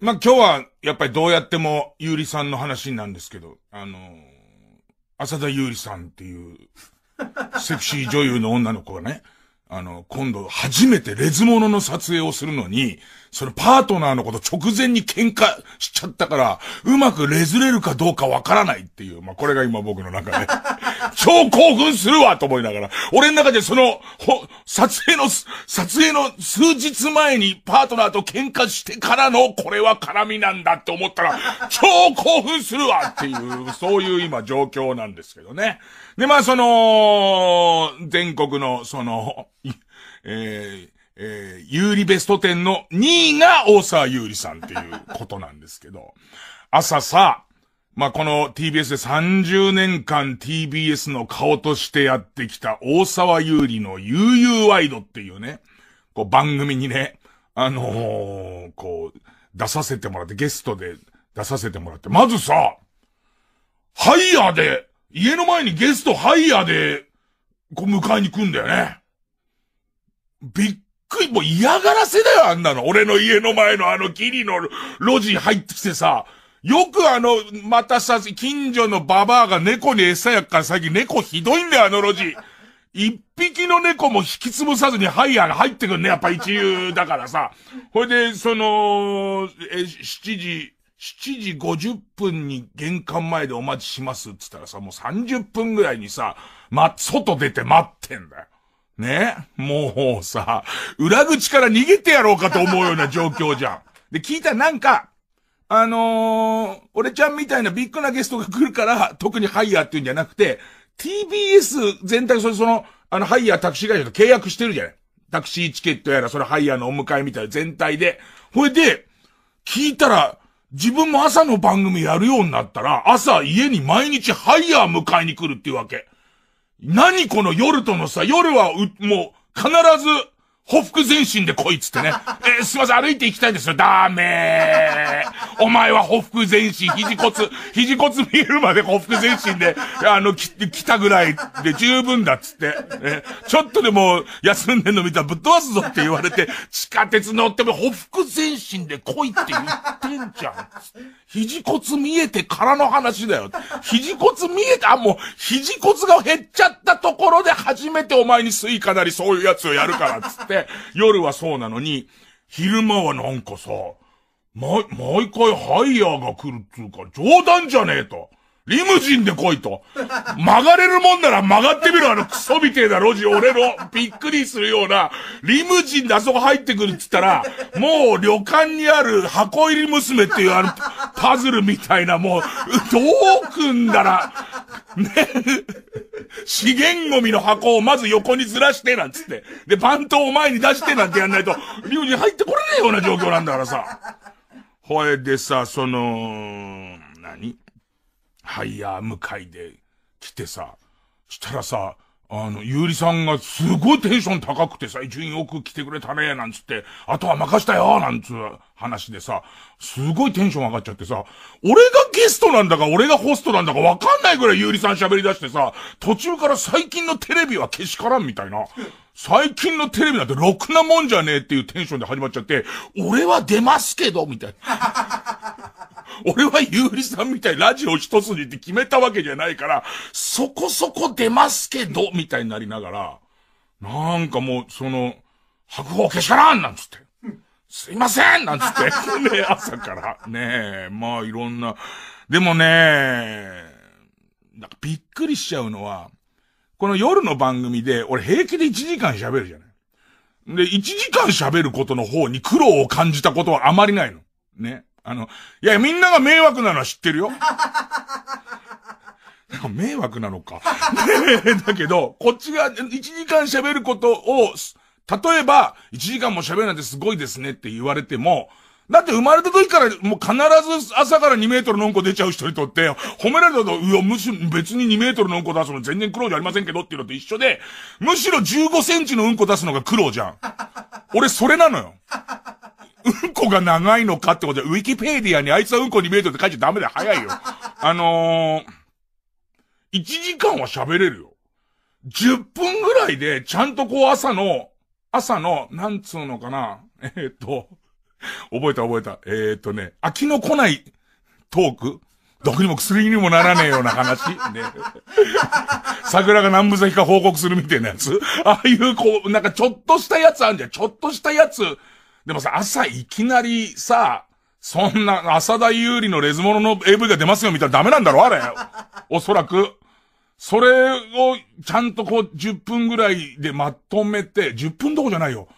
まあ、今日は、やっぱりどうやっても、ゆうりさんの話なんですけど、あのー、浅田ゆうりさんっていう、セクシー女優の女の子がね、あの、今度初めてレズモノの撮影をするのに、そのパートナーのこと直前に喧嘩しちゃったから、うまくレズれるかどうかわからないっていう、まあ、これが今僕の中で、超興奮するわと思いながら、俺の中でその、ほ、撮影の、撮影の数日前にパートナーと喧嘩してからの、これは絡みなんだって思ったら、超興奮するわっていう、そういう今状況なんですけどね。で、まあその、全国の、その、えー、えー、有利ベスト10の2位が大沢有利さんっていうことなんですけど、朝さ、まあ、この TBS で30年間 TBS の顔としてやってきた大沢有利の UU ワイドっていうね、こう番組にね、あのー、こう、出させてもらって、ゲストで出させてもらって、まずさ、ハイヤーで、家の前にゲストハイヤーで、こう迎えに来んだよね。びっくり、もう嫌がらせだよ、あんなの。俺の家の前のあのギリの路地入ってきてさ、よくあの、またさ、近所のババアが猫に餌やっから最近猫ひどいんだよ、あの路地。一匹の猫も引き潰さずにハイヤーが入ってくんね、やっぱ一流だからさ。ほいで、その、え、7時、7時50分に玄関前でお待ちしますっつったらさ、もう30分ぐらいにさ、ま、外出て待ってんだよ。ねもうさ、裏口から逃げてやろうかと思うような状況じゃん。で、聞いたらなんか、あのー、俺ちゃんみたいなビッグなゲストが来るから、特にハイヤーっていうんじゃなくて、TBS 全体、それその、あの、ハイヤータクシー会社と契約してるじゃない。タクシーチケットやら、それハイヤーのお迎えみたいな全体で。ほいで、聞いたら、自分も朝の番組やるようになったら、朝家に毎日ハイヤー迎えに来るっていうわけ。何この夜とのさ、夜はう、もう、必ず、ほふ前進で来いっつってね。えー、すいません、歩いて行きたいんですよ。ダメー。お前はほふ前進、肘骨、肘骨見えるまでほふ前進で、あの、き、来たぐらいで十分だっつって。えー、ちょっとでも休んでんの見たらぶっ飛ばすぞって言われて、地下鉄乗ってもほふ前進で来いって言ってんじゃん。肘骨見えてからの話だよ。肘骨見えて、あ、もう、肘骨が減っちゃったところで初めてお前にスイカなりそういうやつをやるからっつって。、夜はそうなのに、昼間はなんかさ、ま、毎回ハイヤーが来るっつうか、冗談じゃねえと。リムジンで来いと。曲がれるもんなら曲がってみろ、あのクソみてえな路地、俺のびっくりするような、リムジンであそこ入ってくるっつったら、もう旅館にある箱入り娘っていうあのパズルみたいなもう、どう組んだら、ね、資源ゴミの箱をまず横にずらして、なんつって。で、番頭を前に出して、なんてやんないと、リムジン入ってこれないような状況なんだからさ。ほえでさ、その、何ハイヤー向かいで来てさ、したらさ、あの、ゆうりさんがすごいテンション高くてさ、順位よく来てくれたね、なんつって、あとは任したよ、なんつう話でさ、すごいテンション上がっちゃってさ、俺がゲストなんだか、俺がホストなんだかわかんないぐらいゆうりさん喋り出してさ、途中から最近のテレビはけしからんみたいな。最近のテレビなんてろくなもんじゃねえっていうテンションで始まっちゃって、俺は出ますけど、みたいな。俺はゆうりさんみたいラジオ一筋って決めたわけじゃないから、そこそこ出ますけど、みたいになりながら、なんかもう、その、白鵬けしからんなんつって。すいませんなんつって。ね朝から。ねえ、まあいろんな。でもねなんかびっくりしちゃうのは、この夜の番組で、俺平気で1時間喋るじゃない。で、1時間喋ることの方に苦労を感じたことはあまりないの。ね。あの、いや、みんなが迷惑なのは知ってるよ。迷惑なのか。だけど、こっちが1時間喋ることを、例えば、1時間も喋るなんてすごいですねって言われても、だって生まれた時からもう必ず朝から2メートルのうんこ出ちゃう人にとって、褒められたと、うわ、むしろ別に2メートルのうんこ出すの全然苦労じゃありませんけどっていうのと一緒で、むしろ15センチのうんこ出すのが苦労じゃん。俺それなのよ。うんこが長いのかってことで、ウィキペディアにあいつはうんこ2メートルって書いちゃダメだよ。早いよ。あのー、1時間は喋れるよ。10分ぐらいで、ちゃんとこう朝の、朝の、なんつうのかな。えー、っと、覚えた覚えた。えー、っとね、飽きの来ないトーク毒にも薬にもならねえような話。ね。桜が南部咲か報告するみたいなやつ。ああいう、こう、なんかちょっとしたやつあんじゃん。ちょっとしたやつ。でもさ、朝いきなりさ、そんな、浅田優里のレズモノの AV が出ますよみたいなダメなんだろあれ。おそらく。それを、ちゃんとこう、10分ぐらいでまとめて、10分どこじゃないよ。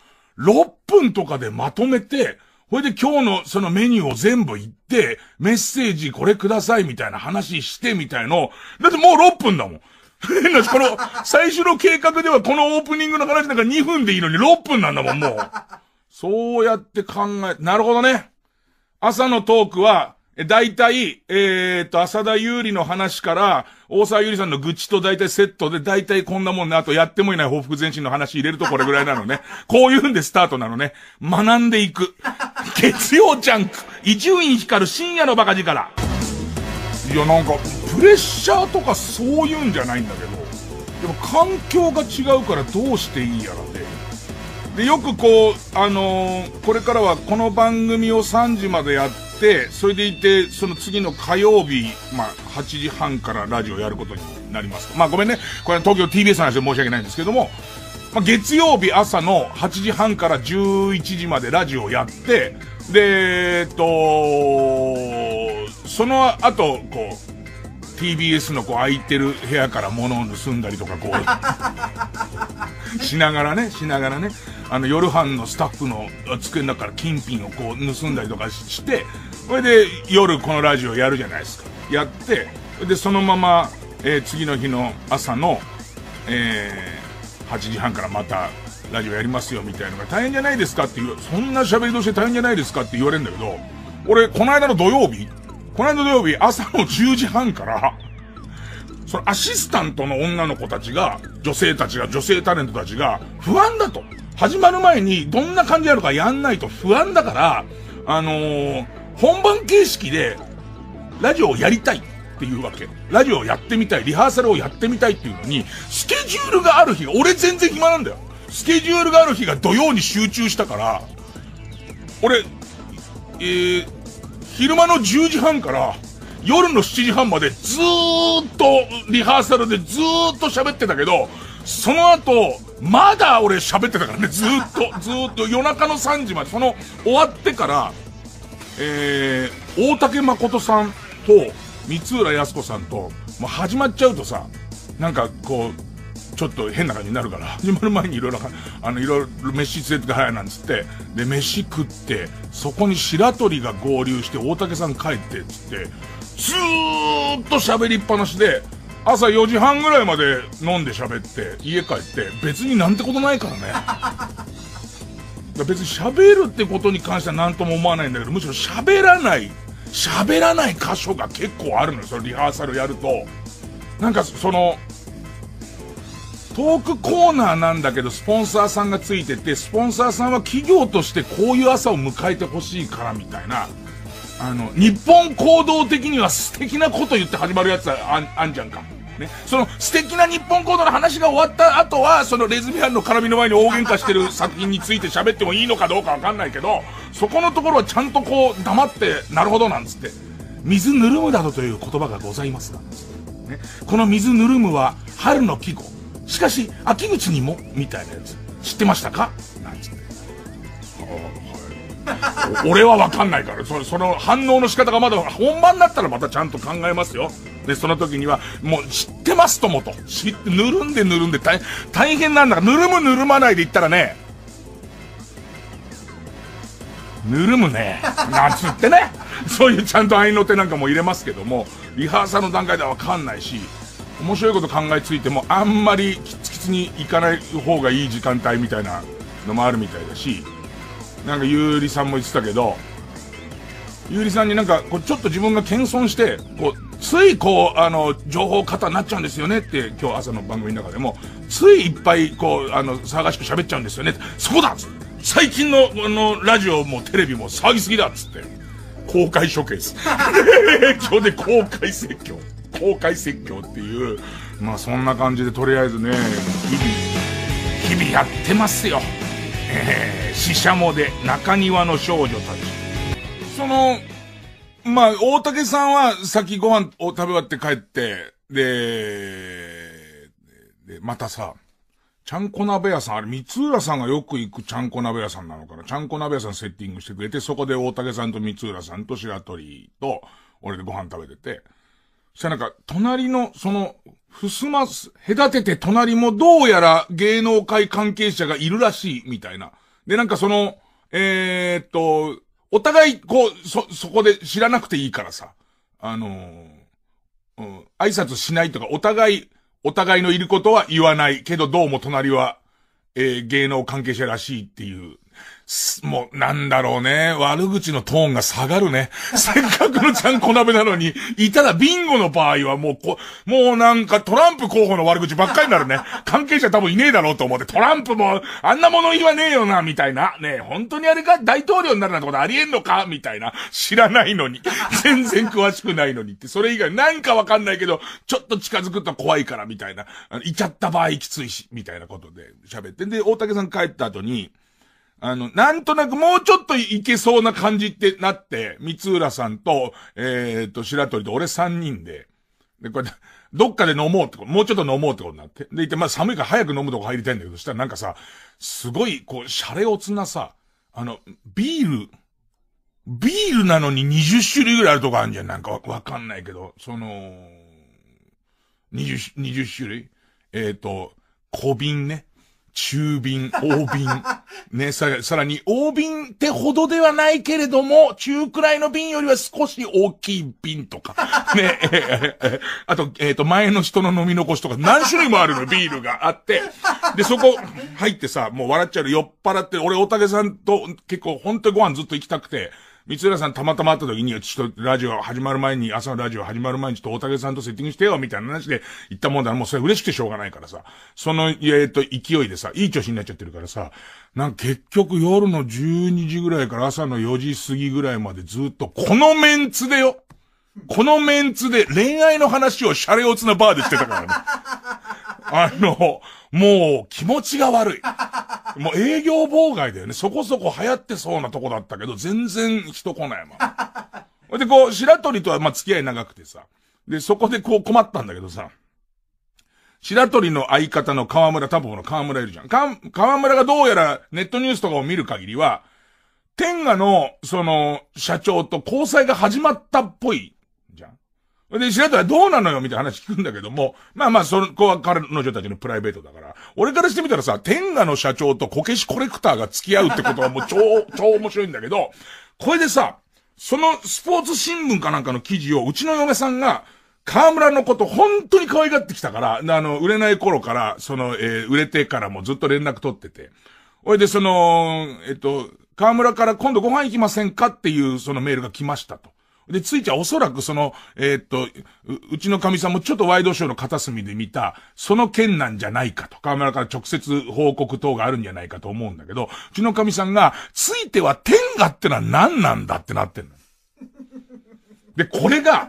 6分とかでまとめて、ほいで今日のそのメニューを全部言って、メッセージこれくださいみたいな話してみたいの。だってもう6分だもん。変な、この、最初の計画ではこのオープニングの話なんか2分でいいのに6分なんだもん、もう。そうやって考え、なるほどね。朝のトークは、大体、えー、っと、浅田優里の話から、大沢優里さんの愚痴と大体セットで、大体こんなもんね、あとやってもいない報復前進の話入れるとこれぐらいなのね。こういうんでスタートなのね。学んでいく。月曜ジャンク、伊集院光深夜のバカ力。いや、なんか、プレッシャーとかそういうんじゃないんだけど、でも環境が違うからどうしていいやらね。でよくこう、あのー、これからはこの番組を3時までやってそれでいてその次の火曜日、まあ、8時半からラジオやることになりますまあごめんねこれ東京 TBS の話で申し訳ないんですけども、まあ、月曜日朝の8時半から11時までラジオやってでえっとその後こう TBS のこう空いてる部屋から物を盗んだりとかこう しながらねしながらねあの、夜班のスタッフの机の中から金品をこう盗んだりとかして、それで夜このラジオやるじゃないですか。やって、で、そのまま、えー、次の日の朝の、えー、8時半からまたラジオやりますよみたいなのが大変じゃないですかっていう、そんな喋りとして大変じゃないですかって言われるんだけど、俺、この間の土曜日、この間の土曜日朝の10時半から、そのアシスタントの女の子たちが、女性たちが、女性タレントたちが、不安だと。始まる前にどんな感じやるかやんないと不安だから、あのー、本番形式で、ラジオをやりたいっていうわけ。ラジオをやってみたい、リハーサルをやってみたいっていうのに、スケジュールがある日、俺全然暇なんだよ。スケジュールがある日が土曜に集中したから、俺、えー、昼間の10時半から、夜の7時半までずーっとリハーサルでずーっと喋ってたけど、その後、まだ俺喋ってたからね、ずっと、ずっと夜中の3時まで、その終わってから、えー、大竹誠さんと、光浦靖子さんと、もう始まっちゃうとさ、なんかこう、ちょっと変な感じになるから、始まる前にいろいろ、あの、いろいろ飯連れてくやなんつって、で、飯食って、そこに白鳥が合流して、大竹さん帰って、つって、ずーっと喋りっぱなしで、朝4時半ぐらいまで飲んで喋って、家帰って、別になんてことないからね。だにら別に喋るってことに関しては何とも思わないんだけど、むしろ喋らない、喋らない箇所が結構あるのよ、そのリハーサルやると。なんかその、トークコーナーなんだけど、スポンサーさんがついてて、スポンサーさんは企業としてこういう朝を迎えてほしいからみたいな、あの、日本行動的には素敵なこと言って始まるやつああんあんじゃんか。ね、その素敵な日本コードの話が終わった後は、そのレズビアンの絡みの前に大喧嘩してる作品について喋ってもいいのかどうかわかんないけど、そこのところはちゃんとこう黙って、なるほどなんつって、水ぬるむだぞという言葉がございますが、ね、この水ぬるむは春の季語。しかし、秋口にも、みたいなやつ。知ってましたかなんつって。はい、俺はわかんないから、そその反応の仕方がまだ本番になったらまたちゃんと考えますよ。で、その時には、もう知ってますともと。知って、ぬるんでぬるんで大、大変なんだから、ぬるむぬるまないで言ったらね、ぬるむね。なんつってね。そういうちゃんと愛の手なんかも入れますけども、リハーサルの段階ではわかんないし、面白いこと考えついても、あんまりキツキツに行かない方がいい時間帯みたいなのもあるみたいだし、なんかゆうりさんも言ってたけど、ゆうりさんになんか、こうちょっと自分が謙遜して、こう、ついこう、あの、情報過多になっちゃうんですよねって、今日朝の番組の中でも、ついいっぱい、こう、あの、騒がしく喋っちゃうんですよねって、そうだ最近の、あの、ラジオもテレビも騒ぎすぎだっつって、公開処刑です。今日で公開説教。公開説教っていう、まあそんな感じでとりあえずね、日々、日々やってますよ。えー、死者もで中庭の少女たち。その、まあ、大竹さんはさっきご飯を食べ終わって帰って、で、で、またさ、ちゃんこ鍋屋さん、あれ、三浦さんがよく行くちゃんこ鍋屋さんなのかな。ちゃんこ鍋屋さんセッティングしてくれて、そこで大竹さんと三浦さんと白鳥と、俺でご飯食べてて。そしたらなんか、隣の、その、ふすます、隔てて隣もどうやら芸能界関係者がいるらしい、みたいな。で、なんかその、えー、っと、お互い、こう、そ、そこで知らなくていいからさ、あのー、うん、挨拶しないとか、お互い、お互いのいることは言わないけど、どうも隣は、えー、芸能関係者らしいっていう、もう、なんだろうね。悪口のトーンが下がるね。せっかくのちゃんこ鍋なのに、いたらビンゴの場合はもうこ、もうなんかトランプ候補の悪口ばっかりになるね。関係者多分いねえだろうと思って、トランプもあんなもの言わねえよな、みたいな。ねえ、本当にあれか大統領になるなんてことありえんのかみたいな。知らないのに。全然詳しくないのにって。それ以外なんかわかんないけど、ちょっと近づくと怖いから、みたいな。いちゃった場合きついし、みたいなことで喋って。で、大竹さん帰った後に、あの、なんとなくもうちょっといけそうな感じってなって、三浦さんと、えー、っと、白鳥と俺三人で、で、これ、どっかで飲もうってこと、もうちょっと飲もうってことになって。で、いて、まあ寒いから早く飲むとこ入りたいんだけど、したらなんかさ、すごい、こう、シャレオツなさ、あの、ビール、ビールなのに20種類ぐらいあるとこあるんじゃん。なんかわわかんないけど、その、20、20種類えっ、ー、と、小瓶ね。中瓶、大瓶。ね、さ、さらに、大瓶ってほどではないけれども、中くらいの瓶よりは少し大きい瓶とか。ね、え えあと、えっ、ー、と、前の人の飲み残しとか、何種類もあるの、ビールがあって。で、そこ入ってさ、もう笑っちゃう。酔っ払って、俺、おたけさんと結構、本当とご飯ずっと行きたくて、三浦さんたまたま会った時に、ちょっとラジオ始まる前に、朝のラジオ始まる前にちょっと大竹さんとセッティングしてよ、みたいな話で言ったもんだら、もうそれ嬉しくてしょうがないからさ、その、えっと、勢いでさ、いい調子になっちゃってるからさ、なんか結局夜の12時ぐらいから朝の4時過ぎぐらいまでずっと、このメンツでよこのメンツで恋愛の話をシャレオツなバーでしてたからね。あの、もう気持ちが悪い。もう営業妨害だよね。そこそこ流行ってそうなとこだったけど、全然人来ないもん。で、こう、白鳥とはまあ付き合い長くてさ。で、そこでこう困ったんだけどさ。白鳥の相方の河村、分この河村いるじゃん。河村がどうやらネットニュースとかを見る限りは、天下の、その、社長と交際が始まったっぽいで、白鳥はどうなのよみたいな話聞くんだけども、まあまあ、そのこは彼女たちのプライベートだから、俺からしてみたらさ、天下の社長とこけしコレクターが付き合うってことはもう超、超面白いんだけど、これでさ、そのスポーツ新聞かなんかの記事をうちの嫁さんが、河村のこと本当に可愛がってきたから、あの、売れない頃から、その、えー、売れてからもずっと連絡取ってて。ほいで、その、えっと、河村から今度ご飯行きませんかっていうそのメールが来ましたと。で、ついちゃおそらくその、えー、っとう、うちの神さんもちょっとワイドショーの片隅で見た、その件なんじゃないかと、河村から直接報告等があるんじゃないかと思うんだけど、うちの神さんが、ついては天下ってのは何なんだってなってんの。で、これが、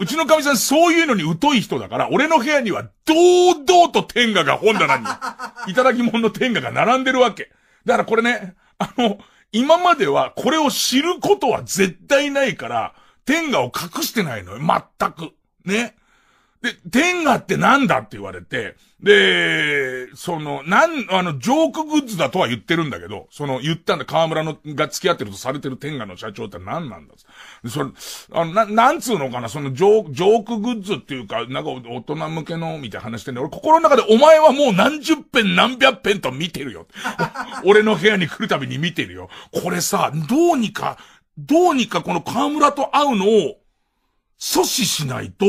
うちの神さんそういうのに疎い人だから、俺の部屋には堂々と天下が本棚に、いただき物の天下が並んでるわけ。だからこれね、あの、今まではこれを知ることは絶対ないから、天下を隠してないのよ。全く。ね。で、天下ってなんだって言われて、で、その、なん、あの、ジョークグッズだとは言ってるんだけど、その、言ったんだ、河村の、が付き合ってるとされてる天下の社長って何なんだでそれ、あの、な、なんつうのかな、その、ジョーク、ジョークグッズっていうか、なんか、大人向けの、みたいな話してんだ俺、心の中で、お前はもう何十遍、何百遍と見てるよ。俺の部屋に来るたびに見てるよ。これさ、どうにか、どうにかこの河村と会うのを、阻止しないと、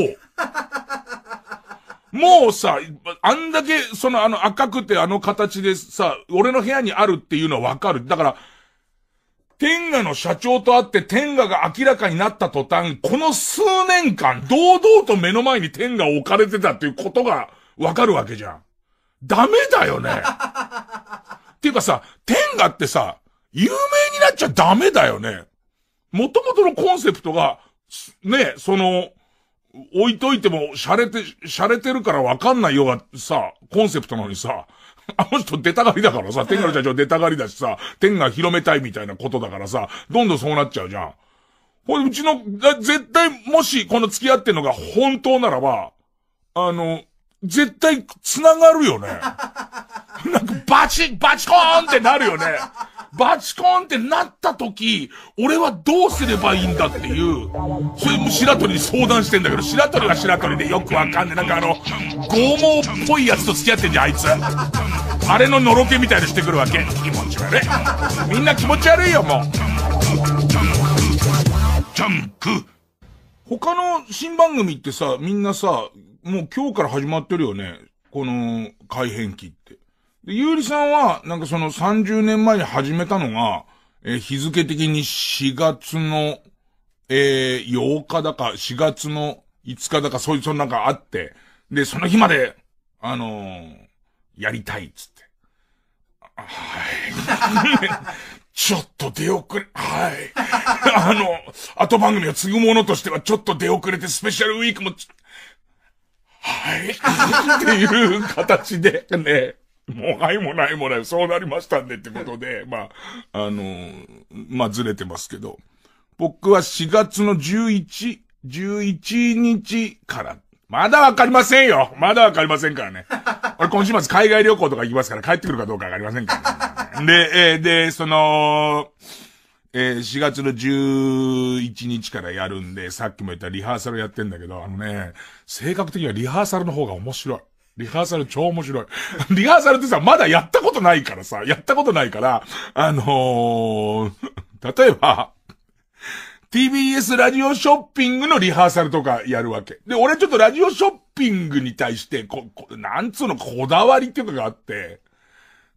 もうさ、あんだけ、そのあの赤くてあの形でさ、俺の部屋にあるっていうのはわかる。だから、天下の社長と会って天下が明らかになった途端、この数年間、堂々と目の前に天下を置かれてたっていうことがわかるわけじゃん。ダメだよね。っていうかさ、天下ってさ、有名になっちゃダメだよね。元々のコンセプトが、ね、その、置いといても、洒落て、洒落てるからわかんないようがさ、コンセプトなのにさ、あの人出たがりだからさ、天下の社長出たがりだしさ、天が広めたいみたいなことだからさ、どんどんそうなっちゃうじゃん。これうちの、絶対もしこの付き合ってんのが本当ならば、あの、絶対繋がるよね。なんかバチ、バチコーンってなるよね。バチコンってなった時、俺はどうすればいいんだっていう、それも白鳥に相談してんだけど、白鳥は白鳥でよくわかんねえ。なんかあの、剛毛っぽいやつと付き合ってんじゃん、あいつ。あれののろけみたいにしてくるわけ。気持ち悪い。みんな気持ち悪いよ、もう。他の新番組ってさ、みんなさ、もう今日から始まってるよね。この改変期って。で、ゆうりさんは、なんかその30年前に始めたのが、えー、日付的に4月の、えー、8日だか、4月の5日だか、そいつのなんかあって、で、その日まで、あのー、やりたいっつって。はい。ちょっと出遅れ、はい。あの、後番組を継ぐものとしてはちょっと出遅れてスペシャルウィークも、はい。っていう形でね、もう愛もないもない、そうなりましたんでってことで、まあ、あのまあ、ずれてますけど、僕は4月の11、11日から、まだわかりませんよまだわかりませんからね。俺今週末海外旅行とか行きますから帰ってくるかどうかわかりませんからね。で、えー、で、その、えー、4月の11日からやるんで、さっきも言ったリハーサルやってんだけど、あのね、性格的にはリハーサルの方が面白い。リハーサル超面白い。リハーサルってさ、まだやったことないからさ、やったことないから、あのー、例えば、TBS ラジオショッピングのリハーサルとかやるわけ。で、俺ちょっとラジオショッピングに対して、こ、こなんつうの、こだわりっていうのがあって、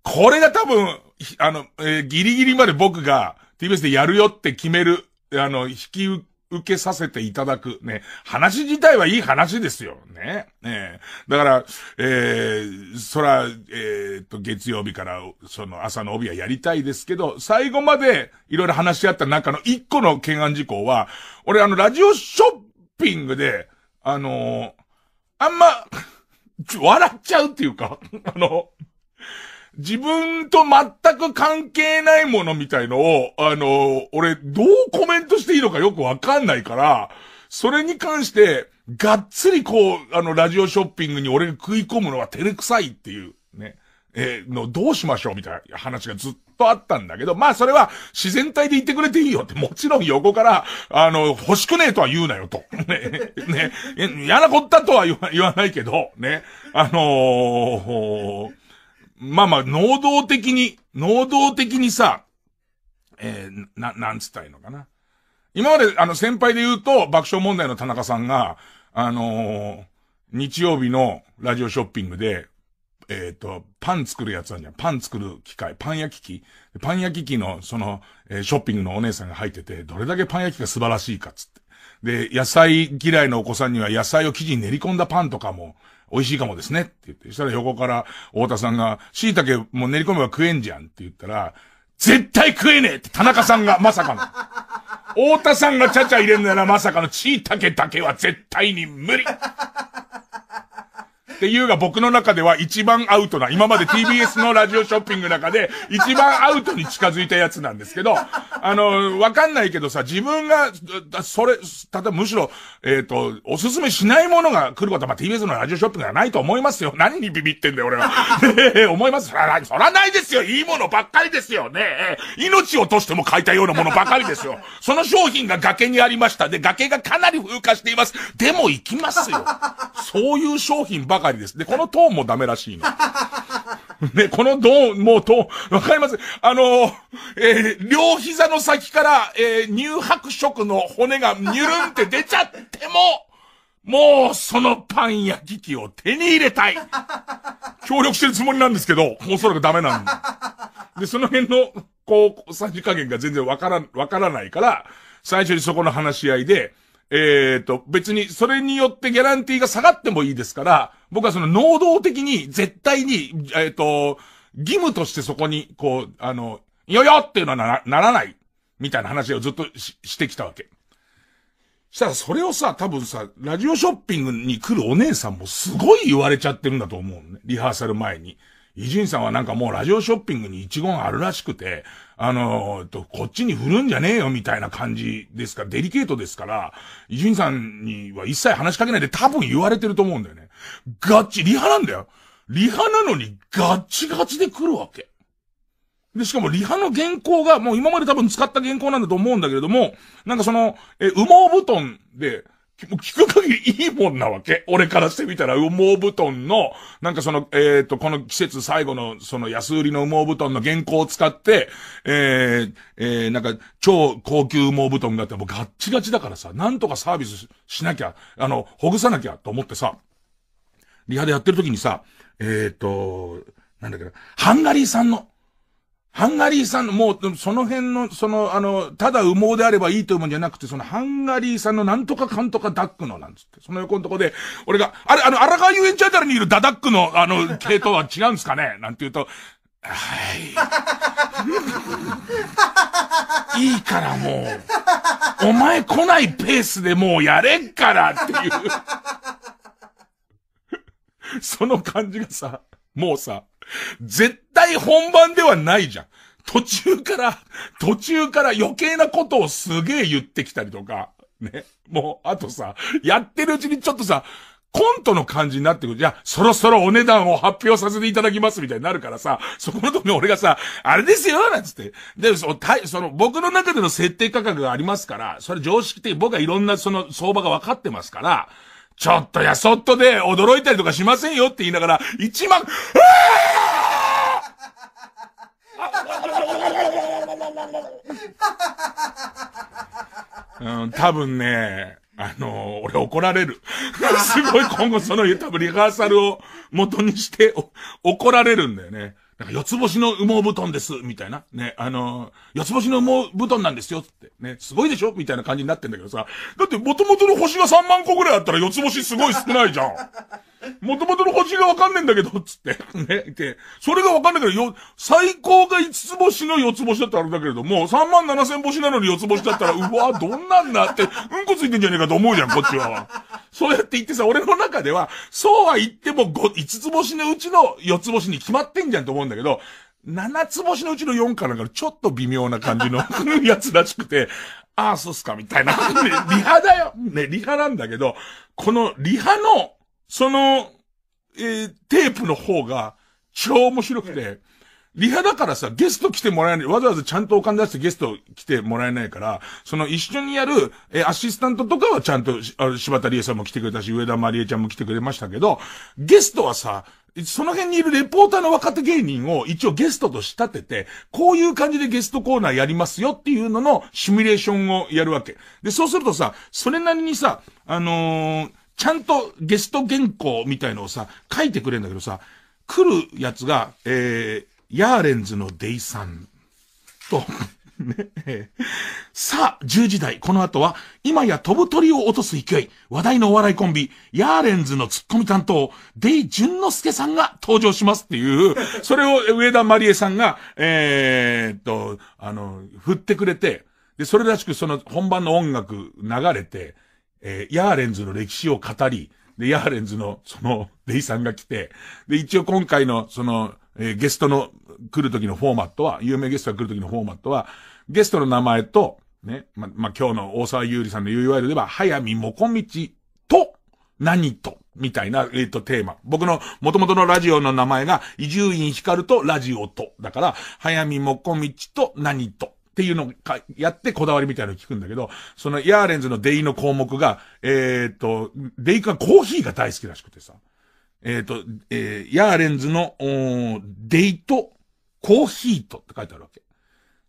これが多分、あの、えー、ギリギリまで僕が TBS でやるよって決める、あの、引き受受けさせていただく。ね。話自体はいい話ですよ。ね。ねだから、えー、そら、えー、と、月曜日から、その朝の帯はやりたいですけど、最後までいろいろ話し合った中の一個の懸案事項は、俺あの、ラジオショッピングで、あのー、あんま、笑っちゃうっていうか、あの、自分と全く関係ないものみたいのを、あの、俺、どうコメントしていいのかよくわかんないから、それに関して、がっつりこう、あの、ラジオショッピングに俺が食い込むのは照れくさいっていう、ね。えー、の、どうしましょうみたいな話がずっとあったんだけど、まあそれは自然体で言ってくれていいよって、もちろん横から、あの、欲しくねえとは言うなよと。ね、ね、嫌なこったとは言わないけど、ね、あのーまあまあ、能動的に、能動的にさ、えー、な、なんつったらいいのかな。今まで、あの、先輩で言うと、爆笑問題の田中さんが、あのー、日曜日のラジオショッピングで、えっ、ー、と、パン作るやつあるじゃん。パン作る機械、パン焼き機。パン焼き機の、その、えー、ショッピングのお姉さんが入ってて、どれだけパン焼きが素晴らしいかっつって。で、野菜嫌いのお子さんには野菜を生地に練り込んだパンとかも、美味しいかもですねって言って、したら横から太田さんが、椎茸もう練り込めば食えんじゃんって言ったら、絶対食えねえって田中さんがまさかの。太田さんがちゃちゃ入れんならまさかの椎茸だけは絶対に無理っていうが僕の中では一番アウトな、今まで TBS のラジオショッピングの中で一番アウトに近づいたやつなんですけど、あの、わかんないけどさ、自分が、それ、ただむしろ、えっ、ー、と、おすすめしないものが来ることは、まあ、TBS のラジオショッピングはないと思いますよ。何にビビってんだよ、俺は。ね、思います。そら、そらないですよ。いいものばっかりですよね。命を落としても買いたいようなものばかりですよ。その商品が崖にありました。で、崖がかなり風化しています。でも行きますよ。そういう商品ばかりりです。で、このトーンもダメらしいの。で、このドーン、もうと、わかりますあのえー、両膝の先から、えー、乳白色の骨がニュルンって出ちゃっても、もう、そのパン焼き器を手に入れたい協力してるつもりなんですけど、おそらくダメなんで。で、その辺の、こう、さじ加減が全然わから、わからないから、最初にそこの話し合いで、えっ、ー、と、別にそれによってギャランティーが下がってもいいですから、僕はその能動的に、絶対に、えっ、ー、と、義務としてそこに、こう、あの、よよっていうのはなならない、みたいな話をずっとししてきたわけ。したらそれをさ、多分さ、ラジオショッピングに来るお姉さんもすごい言われちゃってるんだと思うね。リハーサル前に。伊集院さんはなんかもうラジオショッピングに一言あるらしくて、あのー、と、こっちに振るんじゃねえよみたいな感じですから、デリケートですから、伊集院さんには一切話しかけないで多分言われてると思うんだよね。ガッチ、リハなんだよ。リハなのにガッチガチで来るわけ。で、しかもリハの原稿が、もう今まで多分使った原稿なんだと思うんだけれども、なんかその、え、羽毛布団で、聞く限りいいもんなわけ。俺からしてみたら、羽毛布団の、なんかその、えっ、ー、と、この季節最後の、その安売りの羽毛布団の原稿を使って、えー、えー、なんか、超高級羽毛布団があって、もうガッチガチだからさ、なんとかサービスしなきゃ、あの、ほぐさなきゃと思ってさ、リハでやってる時にさ、えっ、ー、と、なんだけど、ハンガリーさんの、ハンガリーさんの、もう、その辺の、その、あの、ただ羽毛であればいいというもんじゃなくて、そのハンガリーさんのなんとかかんとかダックの、なんつって、その横のとこで、俺が、あれ、あの、荒川遊園地あたりにいるダダックの、あの、系統は違うんですかねなんて言うと、はい。いいからもう、お前来ないペースでもうやれっからっていう その感じがさ、もうさ、絶対本番ではないじゃん。途中から、途中から余計なことをすげえ言ってきたりとか、ね。もう、あとさ、やってるうちにちょっとさ、コントの感じになってくる。じゃあ、そろそろお値段を発表させていただきますみたいになるからさ、そこのとこに俺がさ、あれですよなんつって。で、その、たその、僕の中での設定価格がありますから、それ常識的、僕はいろんなその相場が分かってますから、ちょっとやそっとで驚いたりとかしませんよって言いながら、一万、うん、多分ね、あのー、俺怒られる。すごい今後その多分リハーサルを元にして怒られるんだよね。なんか四つ星の羽毛布団です、みたいな。ね、あのー、四つ星の羽毛布団なんですよ、って。ね、すごいでしょみたいな感じになってんだけどさ。だって元々の星が3万個ぐらいあったら四つ星すごい少ないじゃん。もともとの星がわかんねえんだけど、つって。ね。で、それがわかんないけど、よ、最高が5つ星の4つ星だったらあれだけれども、3万7千星なのに4つ星だったら、うわ、どんなんだって、うんこついてんじゃねえかと思うじゃん、こっちは。そうやって言ってさ、俺の中では、そうは言っても5、5つ星のうちの4つ星に決まってんじゃんと思うんだけど、7つ星のうちの4かなんかちょっと微妙な感じの やつらしくて、ああ、そうっすか、みたいな。リハだよ。ね、リハなんだけど、このリハの、その、えー、テープの方が、超面白くて、リハだからさ、ゲスト来てもらえない、わざわざちゃんとお金出してゲスト来てもらえないから、その一緒にやる、えー、アシスタントとかはちゃんと、あ柴田理恵さんも来てくれたし、上田まりえちゃんも来てくれましたけど、ゲストはさ、その辺にいるレポーターの若手芸人を一応ゲストと仕立てて、こういう感じでゲストコーナーやりますよっていうののシミュレーションをやるわけ。で、そうするとさ、それなりにさ、あのーちゃんとゲスト原稿みたいのをさ、書いてくれるんだけどさ、来るやつが、えー、ヤーレンズのデイさんと ね、さあ、10時台、この後は、今や飛ぶ鳥を落とす勢い、話題のお笑いコンビ、ヤーレンズのツッコミ担当、デイ・淳之介さんが登場しますっていう、それを上田まりえさんが、えー、と、あの、振ってくれて、で、それらしくその本番の音楽流れて、えー、ヤーレンズの歴史を語り、で、ヤーレンズの、その、レイさんが来て、で、一応今回の、その、えー、ゲストの来る時のフォーマットは、有名ゲストが来る時のフォーマットは、ゲストの名前と、ね、ま、まあ、今日の大沢優里さんの u う l では、早見もこみちと、何と、みたいな、えっ、と、テーマ。僕の元々のラジオの名前が、伊集院光とラジオと。だから、早見もこみちと何と。っていうのをやってこだわりみたいなのを聞くんだけど、そのヤーレンズのデイの項目が、えっ、と、デイ君はコーヒーが大好きらしくてさ。えっ、と、えー、ヤーレンズの、デイと、コーヒーとって書いてあるわけ。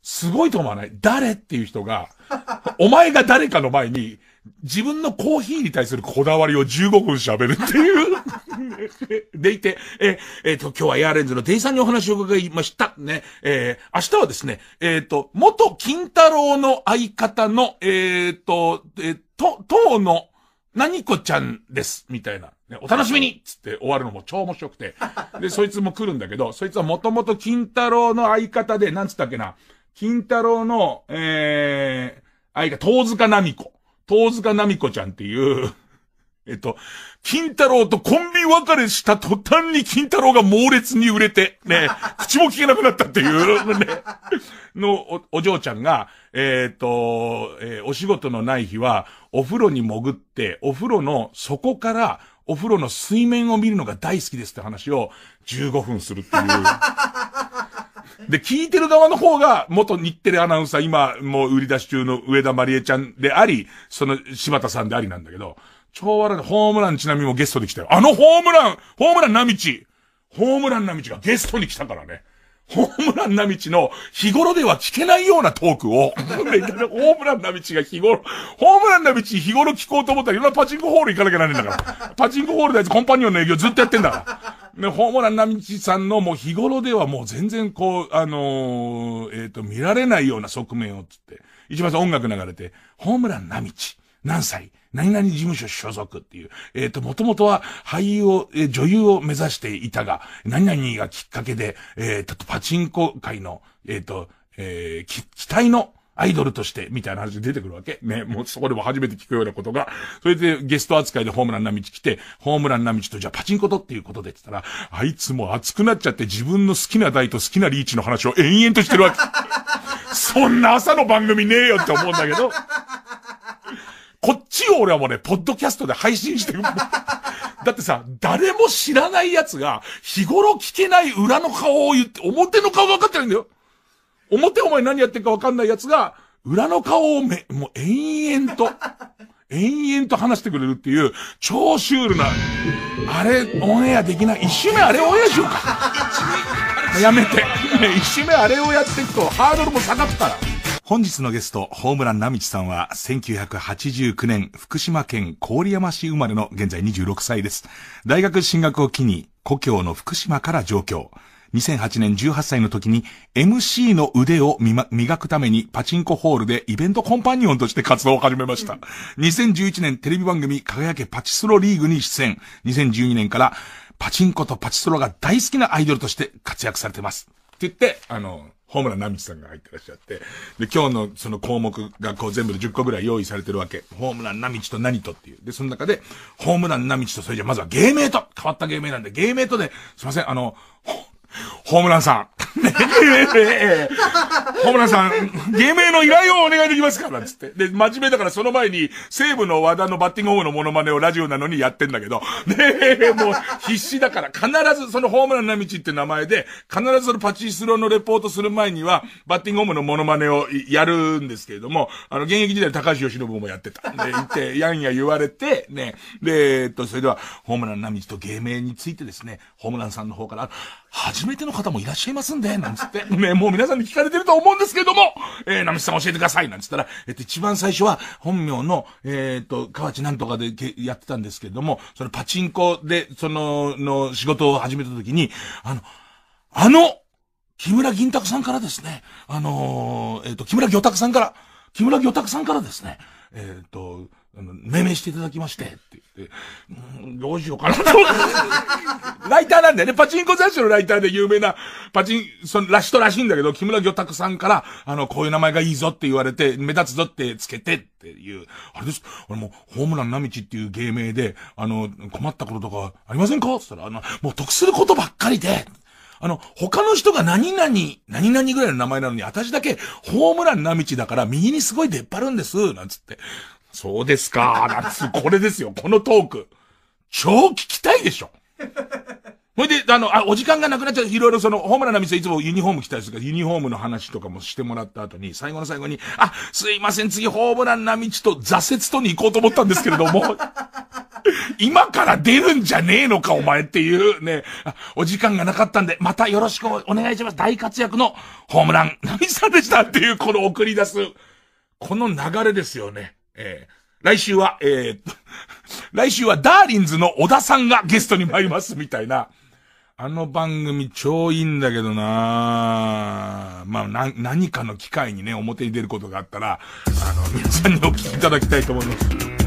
すごいと思わない誰っていう人が、お前が誰かの前に、自分のコーヒーに対するこだわりを15分喋るっていう でいて、え、えっ、ー、と、今日はエアレンズのデイさんにお話を伺いました。ね、えー、明日はですね、えっ、ー、と、元金太郎の相方の、えっ、と、えー、と、当の、何子ちゃんです、みたいな。ね、お楽しみにつって終わるのも超面白くて。で、そいつも来るんだけど、そいつはもともと金太郎の相方で、なんつったっけな、金太郎の、えー、相方、遠塚奈美子。遠塚奈美子ちゃんっていう、えっと、金太郎とコンビ別れした途端に金太郎が猛烈に売れて、ね、口も聞けなくなったっていう、ね、のお、お嬢ちゃんが、えー、っと、えー、お仕事のない日は、お風呂に潜って、お風呂の底から、お風呂の水面を見るのが大好きですって話を15分するっていう。で、聞いてる側の方が、元日テレアナウンサー、今、もう売り出し中の上田まりえちゃんであり、その柴田さんでありなんだけど、超笑い。ホームランちなみにもゲストで来たよ。あのホームラン、ホームランなみち。ホームランなみちがゲストに来たからね。ホームランなみちの日頃では聞けないようなトークを、ホームランなみちが日頃、ホームランなみち日頃聞こうと思ったらいろんなパチンコホール行かなきゃならねえんだから。パチンコホールであいつコンパニオンの営業ずっとやってんだから。ね、ホームランなみちさんのもう日頃ではもう全然こう、あのー、えっ、ー、と、見られないような側面をつって、一番音楽流れて、ホームランなみち、何歳何々事務所所属っていう、えっ、ー、と、もともとは俳優を、えー、女優を目指していたが、何々がきっかけで、えっ、ー、と、パチンコ界の、えっ、と、えー、期待の、アイドルとして、みたいな話出てくるわけ。ね、もうそこでも初めて聞くようなことが。それでゲスト扱いでホームランな道来て、ホームランな道とじゃあパチンコとっていうことでって言ったら、あいつも熱くなっちゃって自分の好きな台と好きなリーチの話を延々としてるわけ。そんな朝の番組ねえよって思うんだけど。こっちを俺はもうね、ポッドキャストで配信してる。だってさ、誰も知らない奴が、日頃聞けない裏の顔を言って、表の顔分かってないんだよ。表お前何やってるか分かんない奴が、裏の顔をめ、もう延々と、延々と話してくれるっていう、超シュールな、あれ、オンエアできない。一周目あれオンエアしようか。やめて。一周目あれをやっていくと、ハードルも下がったら。本日のゲスト、ホームランナミチさんは、1989年、福島県郡山市生まれの現在26歳です。大学進学を機に、故郷の福島から上京。2008年18歳の時に MC の腕を、ま、磨くためにパチンコホールでイベントコンパニオンとして活動を始めました。2011年テレビ番組輝けパチスロリーグに出演。2012年からパチンコとパチスロが大好きなアイドルとして活躍されてます。って言って、あの、ホームランナミさんが入ってらっしゃって、で、今日のその項目がこう全部で10個ぐらい用意されてるわけ。ホームランナミと何とっていう。で、その中で、ホームランナミとそれじゃまずは芸名と変わった芸名なんで、芸名とで、すいません、あの、ホームランさん。ホームランさん、芸名の依頼をお願いできますから、つって。で、真面目だからその前に、西武の和田のバッティングホームのモノマネをラジオなのにやってんだけど、ねえ、もう必死だから、必ずそのホームランな道って名前で、必ずそのパチスロのレポートする前には、バッティングホームのモノマネをやるんですけれども、あの、現役時代高橋由伸もやってた。で、いて、やんや言われて、ね、で、えっと、それでは、ホームランな道と芸名についてですね、ホームランさんの方から、初めての方もいらっしゃいますんで、なんつって。ね、もう皆さんに聞かれてると思うんですけども、えー、ナミさん教えてください、なんつったら、えっと、一番最初は本名の、えー、っと、河内なんとかでやってたんですけども、そのパチンコで、その、の仕事を始めた時に、あの、あの、木村銀拓さんからですね、あのー、えっ、と、木村魚拓さんから、木村魚拓さんからですね、えっ、と、あの、命名していただきまして、って言って、うん、どうしようかなと。ライターなんだよね。パチンコ雑誌のライターで有名な、パチン、その、ラシトらしいんだけど、木村魚拓さんから、あの、こういう名前がいいぞって言われて、目立つぞってつけてっていう、あれです。俺も、ホームランなみちっていう芸名で、あの、困ったこととかありませんかって言ったら、あの、もう得することばっかりで、あの、他の人が何々、何々ぐらいの名前なのに、私だけ、ホームランなみちだから、右にすごい出っ張るんです、なんつって。そうですか。な んこれですよ。このトーク。超聞きたいでしょ。ほいで、あの、あ、お時間がなくなっちゃう。いろいろその、ホームランの店いつもユニフォーム着たりするから、ユニフォームの話とかもしてもらった後に、最後の最後に、あ、すいません、次ホームランな道と挫折とに行こうと思ったんですけれども、今から出るんじゃねえのか、お前っていうね、お時間がなかったんで、またよろしくお願いします。大活躍のホームラン、ナミさんでしたっていう、この送り出す、この流れですよね。えー、来週は、えー、来週はダーリンズの小田さんがゲストに参ります、みたいな。あの番組超いいんだけどなまあ、な、何かの機会にね、表に出ることがあったら、あの、皆さんにお聞きいただきたいと思います。